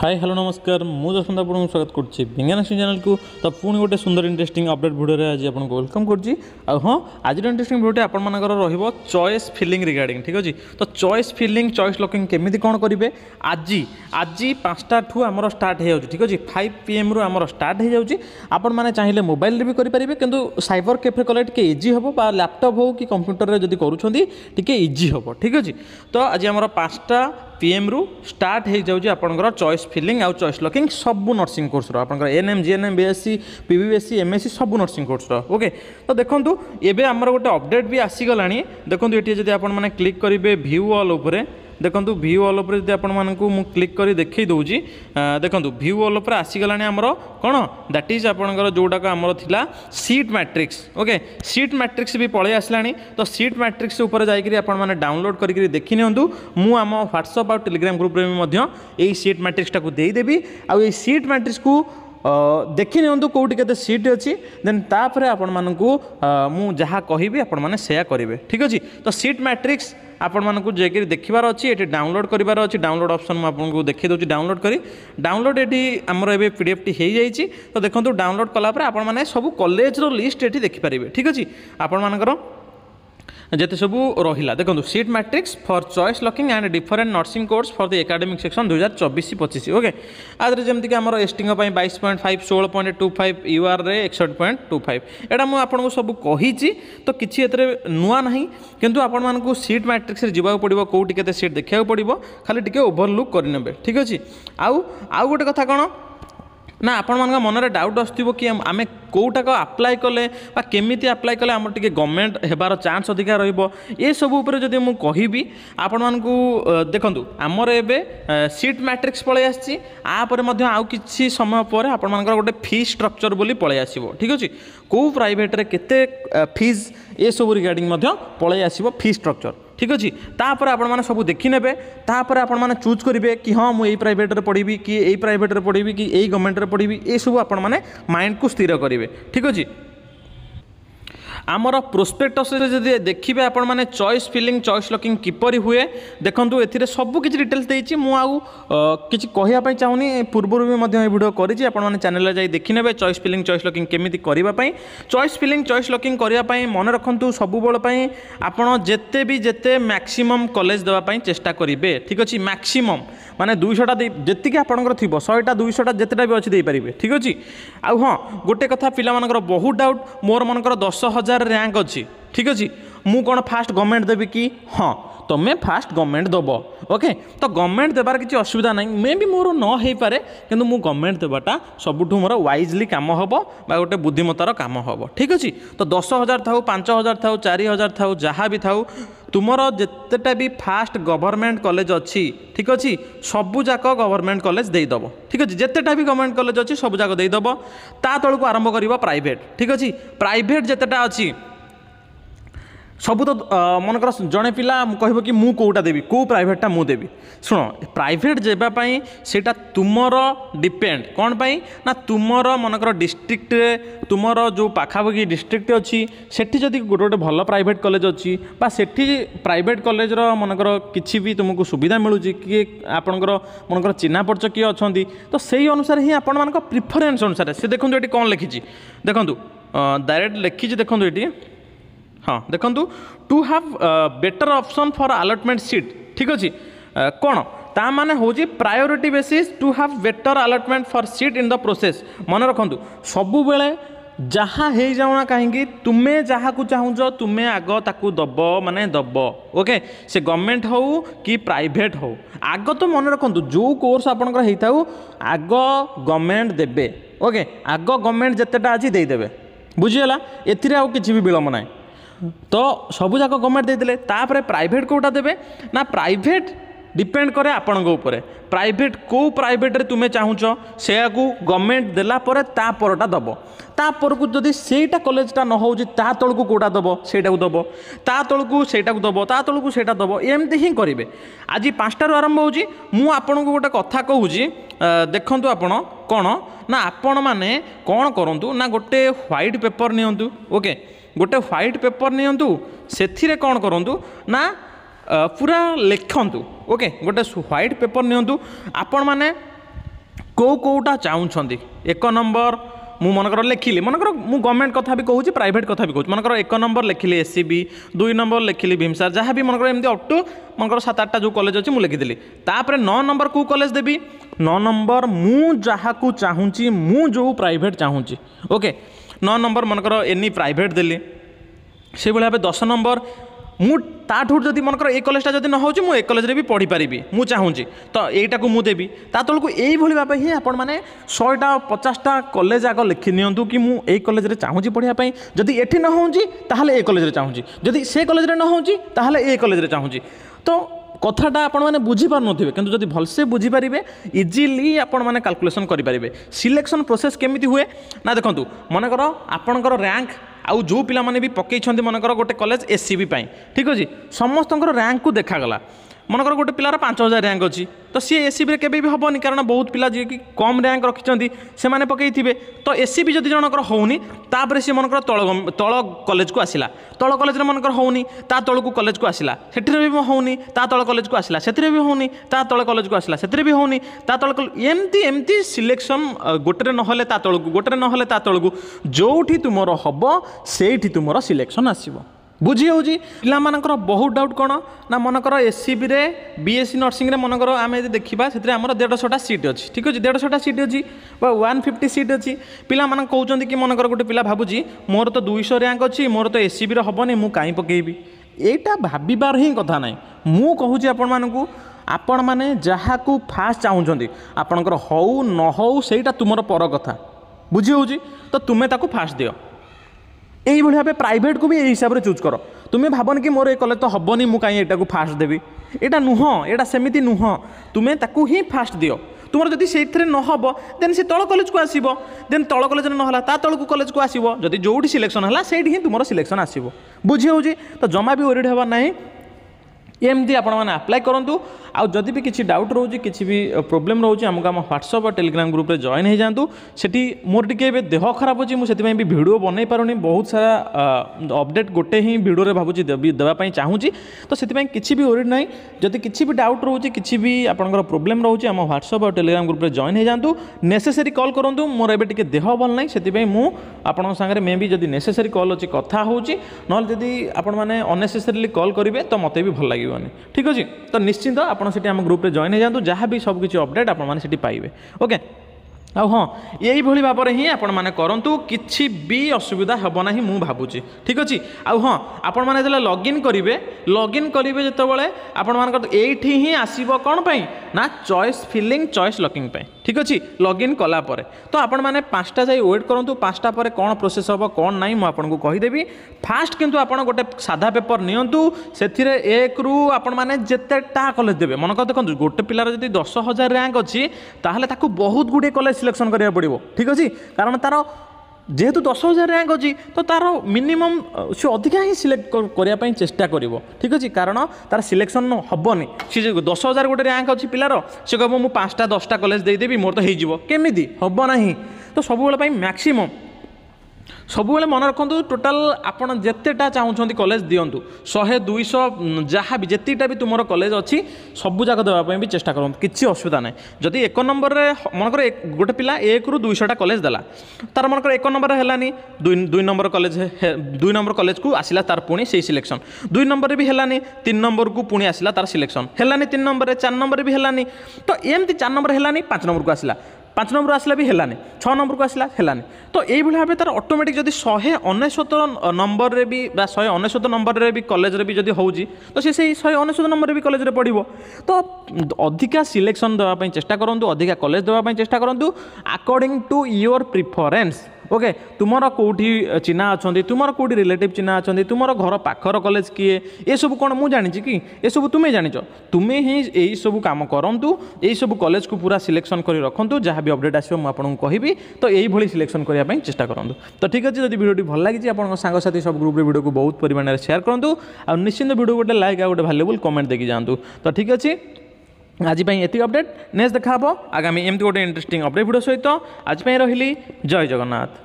hi hello ನಮಸ್ಕಾರ ମୁଁ ଦର୍ଶନ ଆପଣଙ୍କୁ ସ୍ୱାଗତ କରୁଛି ବିଜ୍ଞାନଶ୍ରୀ ଚ୍ୟାନେଲକୁ ତ ପୁଣି ଗୋଟେ ସୁନ୍ଦର ଇଣ୍ଟରେଷ୍ଟିଂ ଅପଡ଼େଟ୍ ଭିଡ଼ିଓରେ ଆଜି ଆପଣଙ୍କୁ ୱେଲକମ୍ କରୁଛି ଆଉ ହଁ ଆଜିର ଇଣ୍ଟରେଷ୍ଟିଂ ଭିଡ଼ିଓଟି ଆପଣମାନଙ୍କର ରହିବ ଚଏସ୍ ଫିଲିଂ ରିଗାର୍ଡ଼ିଂ ଠିକ୍ ଅଛି ତ ଚଏସ୍ ଫିଲିଂ ଚଏସ୍ ଲକିଂ କେମିତି କ'ଣ କରିବେ ଆଜି ଆଜି ପାଞ୍ଚଟାଠୁ ଆମର ଷ୍ଟାର୍ଟ ହୋଇଯାଉଛି ଠିକ୍ ଅଛି ଫାଇଭ୍ ପିଏମ୍ରୁ ଆମର ଷ୍ଟାର୍ଟ ହୋଇଯାଉଛି ଆପଣମାନେ ଚାହିଁଲେ ମୋବାଇଲରେ ବି କରିପାରିବେ କିନ୍ତୁ ସାଇବର କେଫେ କଲେ ଟିକେ ଇଜି ହେବ ବା ଲ୍ୟାପଟପ୍ ହେଉ କି କମ୍ପ୍ୟୁଟରରେ ଯଦି କରୁଛନ୍ତି ଟିକେ ଇଜି ହେବ ଠିକ୍ ଅଛି ତ ଆଜି ଆମର ପାଞ୍ଚଟା ପିଏମ୍ରୁ ଷ୍ଟାର୍ଟ ହୋଇଯାଉଛି ଆପଣଙ୍କର ଚଏସ୍ ଫିଲିଂ ଆଉ ଚଏସ୍ ଲକିଂ ସବୁ ନର୍ସିଂ କୋର୍ସର ଆପଣଙ୍କର ANM GNM BSc PBSc MSc ସବୁ ନର୍ସିଂ କୋର୍ସର ଓକେ ତ ଦେଖନ୍ତୁ ଏବେ ଆମର ଗୋଟେ ଅପଡ଼େଟ୍ ବି ଆସିଗଲାଣି ଦେଖନ୍ତୁ ଏଠି ଯଦି ଆପଣମାନେ କ୍ଲିକ୍ କରିବେ ଭ୍ୟୁ ଅଲ୍ ଉପରେ ଦେଖନ୍ତୁ ଭିୟୁ ଅଲ୍ ଉପରେ ଯଦି ଆପଣମାନଙ୍କୁ ମୁଁ କ୍ଲିକ୍ କରି ଦେଖାଇ ଦେଉଛି ଦେଖନ୍ତୁ ଭିୟୁ ଅଲ୍ ଉପରେ ଆସିଗଲାଣି ଆମର କ'ଣ ଦ୍ୟାଟ୍ ଇଜ୍ ଆପଣଙ୍କର ଯେଉଁଟାକ ଆମର ଥିଲା seat matrix okay seat matrix ବି ପଳେଇ ଆସିଲାଣି ତ ସିଟ୍ ମ୍ୟାଟ୍ରିକ୍ସ ଉପରେ ଯାଇକରି ଆପଣମାନେ ଡାଉନଲୋଡ଼ କରିକି ଦେଖି ନିଅନ୍ତୁ ମୁଁ ଆମ ହ୍ୱାଟ୍ସଅପ୍ ଆଉ ଟେଲିଗ୍ରାମ ଗ୍ରୁପ୍ରେ ବି ମଧ୍ୟ ଏଇ ସିଟ୍ ମ୍ୟାଟ୍ରିକ୍ସଟାକୁ ଦେଇଦେବି ଆଉ ଏଇ ସିଟ୍ ମ୍ୟାଟ୍ରିକ୍ସକୁ দেখি নিଅନ୍ତୁ କେଉଁଠି କେତେ ସିଟ୍ ଅଛି ଦେନ୍ ତାପରେ ଆପଣମାନଙ୍କୁ ମୁଁ ଯାହା କହିବି ଆପଣମାନେ ସେୟା କରିବେ ଠିକ୍ ଅଛି ତ ସିଟ୍ ମ୍ୟାଟ୍ରିକ୍ସ ଆପଣମାନଙ୍କୁ ଯାଇକରି ଦେଖିବାର ଅଛି ଏଠି ଡାଉନଲୋଡ଼ କରିବାର ଅଛି ଡାଉନଲୋଡ଼ ଅପସନ୍ ମୁଁ ଆପଣଙ୍କୁ ଦେଖାଇ ଦେଉଛି ଡାଉନଲୋଡ଼ କରି ଡାଉନଲୋଡ଼ ଏଠି ଆମର ଏବେ ପି ଡି ଏଫ୍ଟି ହୋଇଯାଇଛି ତ ଦେଖନ୍ତୁ ଡାଉନଲୋଡ଼ କଲା ପରେ ଆପଣମାନେ ସବୁ କଲେଜର ଲିଷ୍ଟ ଏଠି ଦେଖିପାରିବେ ଠିକ୍ ଅଛି ଆପଣମାନଙ୍କର যেতে সবু রহিলা দেখুন seat matrix for choice locking and different nursing course for the academic session দুই হাজার চবিশ পঁচিশ ওকে আদরে যেমি আমার এসটিঙ্ বাইশ পয়েন্ট ফাইভ ষোল পয়েন্ট টু ফাইভ ইউআর্রে একষট পয়েন্ট টু ফাইভ এটা মু আপনার সবু কহিছি তো কিছু এতে নূয়া না কিন্তু আপন মানুষ সিট ম্যাট্রিক্সরে যা পড়ব কোটি কেতে সিট দেখা পড়ব খালি টিকি ওভরলুক করে নেবে ঠিক আছে আউ আউ গোটে কথা কোণ ନା ଆପଣମାନଙ୍କ ମନରେ ଡାଉଟ୍ ଆସୁଥିବ କି ଆମେ କେଉଁଟାକ ଆପ୍ଲାଏ କଲେ ବା କେମିତି ଆପ୍ଲାଏ କଲେ ଆମର ଟିକେ ଗଭର୍ଣ୍ଣମେଣ୍ଟ ହେବାର ଚାନ୍ସ ଅଧିକା ରହିବ ଏସବୁ ଉପରେ ଯଦି ମୁଁ କହିବି ଆପଣମାନଙ୍କୁ ଦେଖନ୍ତୁ ଆମର ଏବେ ସିଟ୍ ମ୍ୟାଟ୍ରିକ୍ସ ପଳେଇ ଆସିଛି ଆ ପରେ ମଧ୍ୟ ଆଉ କିଛି ସମୟ ପରେ ଆପଣମାନଙ୍କର ଗୋଟେ ଫି ଷ୍ଟ୍ରକ୍ଚର୍ ବୋଲି ପଳେଇ ଆସିବ ଠିକ୍ ଅଛି କେଉଁ ପ୍ରାଇଭେଟ୍ରେ କେତେ ଫିଜ୍ ଏସବୁ ରିଗାର୍ଡ଼ିଂ ମଧ୍ୟ ପଳେଇ ଆସିବ ଫି ଷ୍ଟ୍ରକ୍ଚର୍ ঠিক আছে তাপরে আপনার সব দেখিনেবে তাপরে আপনার চুজ করবে কি হ্যাঁ মু এই প্রাইভেটরে পড়বি কি এই প্রাইভেটরে পড়বি কি এই গভর্নমেন্টরে পড়বি এসব আপনার মাইন্ডকু স্থির করবে ঠিক আছে আমার প্রোস্পেক্টসে যদি দেখবে আপনার মানে চয়েস ফিলিং চয়েস লকিং কিপর হুয়ে দেখুন এতে সবু কিছু ডিটেলস দিয়েছি মু আউ কিছু কহিপাই চাহুনি পূর্বর বি এই ভিডিও করেছি আপনার চ্যানেলে যাই দেখি নেবে চয়েস ফিলিং চয়েস লকিং কেমিতি করা চয়েস ফিলিং চয়েস লকিং করা মনে রাখতু সবুবেল আপনার যেতে বি যেতে ম্যাক্সিমম কলেজ দেওয়া চেষ্টা করবে ঠিক আছে ম্যাক্সিমম মানে দুইশটা যেত আপনার থাকবে শহেটা দুইশটা যেতেটা বি অপারে ঠিক আছে আহ গোটে কথা পিলা বহু ডাউট মোর মনকর দশ হাজার ହଜାର ରାଙ୍କ ଅଛି ଠିକ୍ ଅଛି ମୁଁ କ'ଣ ଫାଷ୍ଟ ଗଭର୍ଣ୍ଣମେଣ୍ଟ ଦେବି କି ହଁ ତୁମେ ଫାଷ୍ଟ ଗଭର୍ଣ୍ଣମେଣ୍ଟ ଦେବ ଓକେ ତ ଗଭର୍ଣ୍ଣମେଣ୍ଟ ଦେବାର କିଛି ଅସୁବିଧା ନାହିଁ ମେ ବି ମୋର ନ ହେଇପାରେ କିନ୍ତୁ ମୁଁ ଗଭର୍ଣ୍ଣମେଣ୍ଟ ଦେବାଟା ସବୁଠୁ ମୋର ୱାଇଜଲି କାମ ହେବ ବା ଗୋଟେ ବୁଦ୍ଧିମତାର କାମ ହେବ ଠିକ୍ ଅଛି ତ ଦଶ ହଜାର ଥାଉ ପାଞ୍ଚ ହଜାର ଥାଉ ଚାରି ହଜାର ଥାଉ ଯାହା ବି ଥାଉ ତୁମର ଯେତେଟା ବି ଫାଷ୍ଟ ଗଭର୍ଣ୍ଣମେଣ୍ଟ କଲେଜ ଅଛି ଠିକ୍ ଅଛି ସବୁଯାକ ଗଭର୍ଣ୍ଣମେଣ୍ଟ କଲେଜ ଦେଇଦେବ ଠିକ୍ ଅଛି ଯେତେଟା ବି ଗଭର୍ଣ୍ଣମେଣ୍ଟ କଲେଜ ଅଛି ସବୁଯାକ ଦେଇଦେବ ତା ତଳକୁ ଆରମ୍ଭ କରିବ ପ୍ରାଇଭେଟ୍ ଠିକ୍ ଅଛି ପ୍ରାଇଭେଟ୍ ଯେତେଟା ଅଛି ସବୁ ତ ମନେକର ଜଣେ ପିଲା କହିବ କି ମୁଁ କେଉଁଟା ଦେବି କେଉଁ ପ୍ରାଇଭେଟ୍ଟା ମୁଁ ଦେବି ଶୁଣ ପ୍ରାଇଭେଟ୍ ଦେବା ପାଇଁ ସେଇଟା ତୁମର ଡିପେଣ୍ଡ କ'ଣ ପାଇଁ ନା ତୁମର ମନେକର ଡିଷ୍ଟ୍ରିକ୍ଟରେ ତୁମର ଯେଉଁ ପାଖାପାଖି ଡିଷ୍ଟ୍ରିକ୍ଟ ଅଛି ସେଠି ଯଦି ଗୋଟେ ଗୋଟେ ଭଲ ପ୍ରାଇଭେଟ୍ କଲେଜ ଅଛି ବା ସେଠି ପ୍ରାଇଭେଟ୍ କଲେଜର ମନେକର କିଛି ବି ତୁମକୁ ସୁବିଧା ମିଳୁଛି କିଏ ଆପଣଙ୍କର ମନେକର ଚିହ୍ନା ପରିଚୟ କିଏ ଅଛନ୍ତି ତ ସେଇ ଅନୁସାରେ ହିଁ ଆପଣମାନଙ୍କ ପ୍ରିଫରେନ୍ସ ଅନୁସାରେ ସେ ଦେଖନ୍ତୁ ଏଠି କ'ଣ ଲେଖିଛି ଦେଖନ୍ତୁ ଡାଇରେକ୍ଟ ଲେଖିଛି ଦେଖନ୍ତୁ ଏଠି ହଁ ଦେଖନ୍ତୁ to have better option for allotment seat ଠିକ୍ ଅଛି କ'ଣ ତା ମାନେ ହେଉଛି priority basis to have better allotment for seat in the process ମନେ ରଖନ୍ତୁ ସବୁବେଳେ ଯାହା ହେଇଯାଉ ନା କାହିଁକି ତୁମେ ଯାହାକୁ ଚାହୁଁଛ ତୁମେ ଆଗ ତାକୁ ଦେବ ମାନେ ଦେବ ଓକେ ସେ ଗଭର୍ଣ୍ଣମେଣ୍ଟ ହେଉ କି ପ୍ରାଇଭେଟ୍ ହେଉ ଆଗ ତ ମନେ ରଖନ୍ତୁ ଯେଉଁ କୋର୍ସ ଆପଣଙ୍କର ହେଇଥାଉ ଆଗ ଗଭର୍ଣ୍ଣମେଣ୍ଟ ଦେବେ ଓକେ ଆଗ ଗଭର୍ଣ୍ଣମେଣ୍ଟ ଯେତେଟା ଅଛି ଦେଇଦେବେ ବୁଝିଗଲା ଏଥିରେ ଆଉ କିଛି ବି ବିଳମ୍ବ ନାହିଁ ତ ସବୁଯାକ ଗଭର୍ଣ୍ଣମେଣ୍ଟ ଦେଇଦେଲେ ତାପରେ ପ୍ରାଇଭେଟ୍ କେଉଁଟା ଦେବେ ନା ପ୍ରାଇଭେଟ୍ ଡିପେଣ୍ଡ କରେ ଆପଣଙ୍କ ଉପରେ ପ୍ରାଇଭେଟ୍ କେଉଁ ପ୍ରାଇଭେଟରେ ତୁମେ ଚାହୁଁଛ ସେୟାକୁ ଗଭର୍ଣ୍ଣମେଣ୍ଟ ଦେଲା ପରେ ତା ପରଟା ଦେବ ତା ପରକୁ ଯଦି ସେଇଟା କଲେଜଟା ନ ହେଉଛି ତା ତଳକୁ କେଉଁଟା ଦେବ ସେଇଟାକୁ ଦେବ ତା ତଳକୁ ସେଇଟାକୁ ଦେବ ତା ତଳକୁ ସେଇଟା ଦେବ ଏମିତି ହିଁ କରିବେ ଆଜି ପାଞ୍ଚଟାରୁ ଆରମ୍ଭ ହେଉଛି ମୁଁ ଆପଣଙ୍କୁ ଗୋଟେ କଥା କହୁଛି ଦେଖନ୍ତୁ ଆପଣ କ'ଣ ନା ଆପଣମାନେ କ'ଣ କରନ୍ତୁ ନା ଗୋଟେ ହ୍ୱାଇଟ୍ ପେପର୍ ନିଅନ୍ତୁ ଓକେ ଗୋଟେ ହ୍ୱାଇଟ୍ ପେପର୍ ନିଅନ୍ତୁ ସେଥିରେ କ'ଣ କରନ୍ତୁ ନା ପୁରା ଲେଖନ୍ତୁ ଓକେ ଗୋଟେ ହ୍ୱାଇଟ୍ ପେପର୍ ନିଅନ୍ତୁ ଆପଣମାନେ କେଉଁ କେଉଁଟା ଚାହୁଁଛନ୍ତି ଏକ ନମ୍ବର ମୁଁ ମନେକର ଲେଖିଲି ମନେକର ମୁଁ ଗଭର୍ଣ୍ଣମେଣ୍ଟ କଥା ବି କହୁଛି ପ୍ରାଇଭେଟ୍ କଥା ବି କହୁଛି ମନେକର ଏକ ନମ୍ବର ଲେଖିଲି ଏସ୍ ସି ବି ଦୁଇ ନମ୍ବର ଲେଖିଲି ଭୀମସାର ଯାହା ବି ମନେକର ଏମିତି ଅଟୋ ମନେକର ସାତ ଆଠଟା ଯେଉଁ କଲେଜ ଅଛି ମୁଁ ଲେଖିଦେଲି ତାପରେ ନଅ ନମ୍ବର କେଉଁ କଲେଜ ଦେବି ନଅ ନମ୍ବର ମୁଁ ଯାହାକୁ ଚାହୁଁଛି ମୁଁ ଯେଉଁ ପ୍ରାଇଭେଟ୍ ଚାହୁଁଛି ଓକେ ନଅ ନମ୍ବର ମନେକର ଏନି ପ୍ରାଇଭେଟ୍ ଦେଲି ସେହିଭଳି ଭାବେ ଦଶ ନମ୍ବର ମୁଁ ତା'ଠୁ ଯଦି ମନେକର ଏ କଲେଜଟା ଯଦି ନ ହେଉଛି ମୁଁ ଏ କଲେଜରେ ବି ପଢ଼ିପାରିବି ମୁଁ ଚାହୁଁଛି ତ ଏଇଟାକୁ ମୁଁ ଦେବି ତା ତଳକୁ ଏଇଭଳି ଭାବେ ହିଁ ଆପଣମାନେ ଶହେଟା ପଚାଶଟା କଲେଜ ଆଗ ଲେଖି ନିଅନ୍ତୁ କି ମୁଁ ଏଇ କଲେଜରେ ଚାହୁଁଛି ପଢ଼ିବା ପାଇଁ ଯଦି ଏଠି ନ ହେଉଛି ତାହେଲେ ଏ କଲେଜରେ ଚାହୁଁଛି ଯଦି ସେ କଲେଜରେ ନ ହେଉଛି ତାହେଲେ ଏ କଲେଜରେ ଚାହୁଁଛି ତ কথাটা আপনার বুঝিপারে কিন্তু যদি ভালসে বুঝিপারে ইজিলি আপনার কাল্কুলেসন করে পারে সিলেকশন প্রোসেস কেমিতি হুয়ে না দেখুন মনেকর আপনার র্যাঙ্ক আউ যে পিলা মানে বি পকাইছেন মনেকর গোটে কলেজ এসসিবি ঠিক আছে সমস্ত র্যাঙ্ক দেখা মনেকর গোটে পিলার পাঁচ হাজার র্যাঙ্ক অছি তো সি এসিবি কেবে বি হবনি কারণ বহুত পিলা যে কি কম র্যাঙ্ক রাখিছেন সে পকাইথিবে তো এসিবি যদি জনকর হওনি তাপরে সে মনেকর তল তল কলেজকু আসিলা তল কলেজরে মনেকর হওনি তা তলকু কলেজকু আসিলা সেটিরে বি হওনি তা তল কলেজকু আসিলা সেটিরে বি হওনি তা তল কলেজকু আসিলা সেটিরে বি হওনি তা তল এমতি এমতি সিলেকশন গোটেরে নহলে তা তলকু গোটেরে নহলে তা তলকু যোউঠি তুমর হব সেইটি তুমর সিলেকশন আসিব ବୁଝିହେଉଛି ପିଲାମାନଙ୍କର ବହୁତ ଡାଉଟ୍ କ'ଣ ନା ମନେକର ଏସ୍ସିବିରେ ବି ଏସ୍ ସି ନର୍ସିଂରେ ମନେକର ଆମେ ଯଦି ଦେଖିବା ସେଥିରେ ଆମର ଦେଢ଼ଶହଟା ସିଟ୍ ଅଛି ଠିକ୍ ଅଛି ଦେଢ଼ଶହଟା ସିଟ୍ ଅଛି ବା ୱାନ୍ ଫିଫ୍ଟି ସିଟ୍ ଅଛି ପିଲାମାନେ କହୁଛନ୍ତି କି ମନେକର ଗୋଟେ ପିଲା ଭାବୁଛି ମୋର ତ ଦୁଇଶହ ର୍ୟାଙ୍କ ଅଛି ମୋର ତ ଏସ୍ସିବିରେ ହେବନି ମୁଁ କାହିଁ ପକାଇବି ଏଇଟା ଭାବିବାର ହିଁ କଥା ନାହିଁ ମୁଁ କହୁଛି ଆପଣମାନଙ୍କୁ ଆପଣମାନେ ଯାହାକୁ ଫାଷ୍ଟ ଚାହୁଁଛନ୍ତି ଆପଣଙ୍କର ହେଉ ନ ହେଉ ସେଇଟା ତୁମର ପର କଥା ବୁଝି ହେଉଛି ତ ତୁମେ ତାକୁ ଫାଷ୍ଟ ଦିଅ এইভাবে ভাবে প্রাইভেটকু বি এই হিসাবে চুজ কর তুমি ভাবনি কি মোর এই কলেজ তো হবনি মু কাই এটা ফাষ্ট দেবি এটা নুহ এটা সেমিতি নুহ তুমি তাকে হি ফাষ্ট দিও তোমার যদি সেইথে নহব দেন সে তল কলেজকু আসব দেন তল কলেজ নহলা তা তলকু কলেজকু আসব যদি যেটি সিলেকশন হল সেইটি হি তোমার সিলেকশন আসব বুঝি হচ্ছে তো জমা বি ওরিড হবার না ଏମିତି ଆପଣମାନେ ଆପ୍ଲାଏ କରନ୍ତୁ ଆଉ ଯଦି ବି କିଛି ଡାଉଟ୍ ରହୁଛି କିଛି ବି ପ୍ରୋବ୍ଲେମ୍ ରହୁଛି ଆମକୁ ଆମ ହ୍ୱାଟ୍ସଅପ୍ ଆଉ ଟେଲିଗ୍ରାମ୍ ଗ୍ରୁପ୍ରେ ଜଏନ୍ ହୋଇଯାଆନ୍ତୁ ସେଠି ମୋର ଟିକେ ଏବେ ଦେହ ଖରାପ ଅଛି ମୁଁ ସେଥିପାଇଁ ବି ଭିଡ଼ିଓ ବନେଇ ପାରୁନି ବହୁତ ସାରା ଅପଡ଼େଟ୍ ଗୋଟେ ହିଁ ଭିଡ଼ିଓରେ ଭାବୁଛି ଦେବା ପାଇଁ ଚାହୁଁଛି ତ ସେଥିପାଇଁ କିଛି ବି ଓରିଡ଼ ନାହିଁ ଯଦି କିଛି ବି ଡାଉଟ୍ ରହୁଛି କିଛି ବି ଆପଣଙ୍କର ପ୍ରୋବ୍ଲେମ୍ ରହୁଛି ଆମ ହ୍ୱାଟ୍ସଅପ୍ ଆଉ ଟେଲିଗ୍ରାମ୍ ଗ୍ରୁପ୍ରେ ଜଏନ୍ ହୋଇଯାଆନ୍ତୁ ନେସେସରି କଲ୍ କରନ୍ତୁ ମୋର ଏବେ ଟିକେ ଦେହ ଭଲ ନାହିଁ ସେଥିପାଇଁ ମୁଁ ଆପଣଙ୍କ ସାଙ୍ଗରେ ମେ ବି ଯଦି ନେସେସରି କଲ୍ ଅଛି କଥା ହେଉଛି ନହେଲେ ଯଦି ଆପଣମାନେ ଅନ୍ନେସେସରିଲି କଲ୍ କରିବେ ତ ମୋତେ ବି ଭଲ ଲାଗିବ ପଡ଼ିବନି ଠିକ୍ ଅଛି ତ ନିଶ୍ଚିନ୍ତ ଆପଣ ସେଠି ଆମ ଗ୍ରୁପ୍ରେ ଜଏନ୍ ହେଇଯାଆନ୍ତୁ ଯାହା ବି ସବୁକିଛି ଅପଡ଼େଟ୍ ଆପଣମାନେ ସେଠି ପାଇବେ ଓକେ ଆଉ ହଁ ଏଇଭଳି ଭାବରେ ହିଁ ଆପଣମାନେ କରନ୍ତୁ କିଛି ବି ଅସୁବିଧା ହେବ ନାହିଁ ମୁଁ ଭାବୁଛି ଠିକ୍ ଅଛି ଆଉ ହଁ ଆପଣମାନେ ଯେତେବେଳେ ଲଗ୍ଇନ୍ କରିବେ ଲଗ୍ଇନ୍ କରିବେ ଯେତେବେଳେ ଆପଣମାନଙ୍କର ଏଇଠି ହିଁ ଆସିବ କ'ଣ ପାଇଁ ନା ଚଏସ୍ ଫିଲିଂ ଚଏସ୍ ଲକିଂ ପାଇଁ ଠିକ୍ ଅଛି ଲଗ୍ଇନ୍ କଲା ପରେ ତ ଆପଣମାନେ ପାଞ୍ଚଟା ଯାଇ ୱେଟ୍ କରନ୍ତୁ ପାଞ୍ଚଟା ପରେ କ'ଣ ପ୍ରୋସେସ୍ ହେବ କ'ଣ ନାହିଁ ମୁଁ ଆପଣଙ୍କୁ କହିଦେବି ଫାଷ୍ଟ କିନ୍ତୁ ଆପଣ ଗୋଟେ ସାଧା ପେପର୍ ନିଅନ୍ତୁ ସେଥିରେ ଏକରୁ ଆପଣମାନେ ଯେତେଟା କଲେଜ୍ ଦେବେ ମନେକର ଦେଖନ୍ତୁ ଗୋଟେ ପିଲାର ଯଦି ଦଶ ହଜାର ରାଙ୍କ ଅଛି ତାହେଲେ ତାକୁ ବହୁତ ଗୁଡ଼ିଏ କଲେଜ୍ সিলেকশন করা পড়ব ঠিক আছে কারণ তার যেহেতু দশ হাজার র্যাঙ্ক অছি তো তার মিনিমম সে অধিকা ହିଁ সিলেক্ট করা চেষ্টা করব ঠিক আছে কারণ তার সিলেকশন হবনি সে যে দশ হাজার গোটে র্যাঙ্ক অছি পিলার সে কব মু পাঁচটা দশটা কলেজ দিয়ে দেবি মোর তো হয়ে যাব কেমিতি হব না তো সবুবেলা ম্যাক্সিমম ସବୁବେଳେ ମନେ ରଖନ୍ତୁ ଟୋଟାଲ୍ ଆପଣ ଯେତେଟା ଚାହୁଁଛନ୍ତି କଲେଜ ଦିଅନ୍ତୁ ଶହେ ଦୁଇଶହ ଯାହା ବି ଯେତିକିଟା ବି ତୁମର କଲେଜ ଅଛି ସବୁଯାକ ଦେବା ପାଇଁ ବି ଚେଷ୍ଟା କରନ୍ତୁ କିଛି ଅସୁବିଧା ନାହିଁ ଯଦି ଏକ ନମ୍ବରରେ ମନେକର ଗୋଟେ ପିଲା ଏକରୁ ଦୁଇଶହଟା କଲେଜ ଦେଲା ତା'ର ମନେକର ଏକ ନମ୍ବର ହେଲାନି ଦୁଇ ଦୁଇ ନମ୍ବର କଲେଜ ଦୁଇ ନମ୍ବର କଲେଜକୁ ଆସିଲା ତା'ର ପୁଣି ସେଇ ସିଲେକ୍ସନ୍ ଦୁଇ ନମ୍ବରରେ ବି ହେଲାନି ତିନି ନମ୍ବରକୁ ପୁଣି ଆସିଲା ତା'ର ସିଲେକ୍ସନ୍ ହେଲାନି ତିନି ନମ୍ବରରେ ଚାରି ନମ୍ବରରେ ବି ହେଲାନି ତ ଏମିତି ଚାରି ନମ୍ବର ହେଲାନି ପାଞ୍ଚ ନମ୍ବରକୁ ଆସିଲା পাঁচ নম্বর আসলে বি হেলানি ছ নম্বরকে আসলে হেলানি তো এইভাবে ভাবে তার অটোমেটিক যদি শহে অনেশত নম্বরের বি বা শহে অনেশত নম্বরের বি কলেজের বি যদি হোচি তো সে সেই শহে অনেশত নম্বরের বি কলেজের পড়ব তো অধিকা সিলেকশন দেওয়া চেষ্টা করতু অধিকা কলেজ দেওয়া চেষ্টা করতু according to your preference okay ତୁମର କେଉଁଠି ଚିହ୍ନା ଅଛନ୍ତି ତୁମର କେଉଁଠି ରିଲେଟିଭ୍ ଚିହ୍ନା ଅଛନ୍ତି ତୁମର ଘର ପାଖର କଲେଜ କିଏ ଏସବୁ କ'ଣ ମୁଁ ଜାଣିଛି କି ଏସବୁ ତୁମେ ଜାଣିଛ ତୁମେ ହିଁ ଏଇସବୁ କାମ କରନ୍ତୁ ଏଇସବୁ କଲେଜକୁ ପୁରା ସିଲେକ୍ସନ୍ କରି ରଖନ୍ତୁ ଯାହା ବି ଅପଡ଼େଟ୍ ଆସିବ ମୁଁ ଆପଣଙ୍କୁ କହିବି ତ ଏଇଭଳି ସିଲେକ୍ସନ୍ କରିବା ପାଇଁ ଚେଷ୍ଟା କରନ୍ତୁ ତ ଠିକ୍ ଅଛି ଯଦି ଭିଡ଼ିଓଟି ଭଲ ଲାଗିଛି ଆପଣଙ୍କ ସାଙ୍ଗସାଥି ସବୁ ଗ୍ରୁପ୍ରେ ଭିଡ଼ିଓକୁ ବହୁତ ପରିମାଣରେ ସେୟାର କରନ୍ତୁ ଆଉ ନିଶ୍ଚିନ୍ତ ଭିଡ଼ିଓ ଗୋଟେ ଲାଇକ୍ ଆଉ ଗୋଟେ ଭାଲ୍ୟୁବୁଲ୍ କମେଣ୍ଟ ଦେଇକି ଯାଆନ୍ତୁ ତ ଠିକ୍ ଅଛି ଆଜି ପାଇଁ ଏତିକି ଅପଡ଼େଟ୍ ନେକ୍ସଟ ଦେଖା ହେବ ଆଗାମୀ ଏମିତି ଗୋଟେ ଇଣ୍ଟରେଷ୍ଟିଂ ଅପଡ଼େଟ୍ ଭିଡ଼ିଓ ସହିତ ଆଜି ପାଇଁ ରହିଲି ଜୟ ଜଗନ୍ନାଥ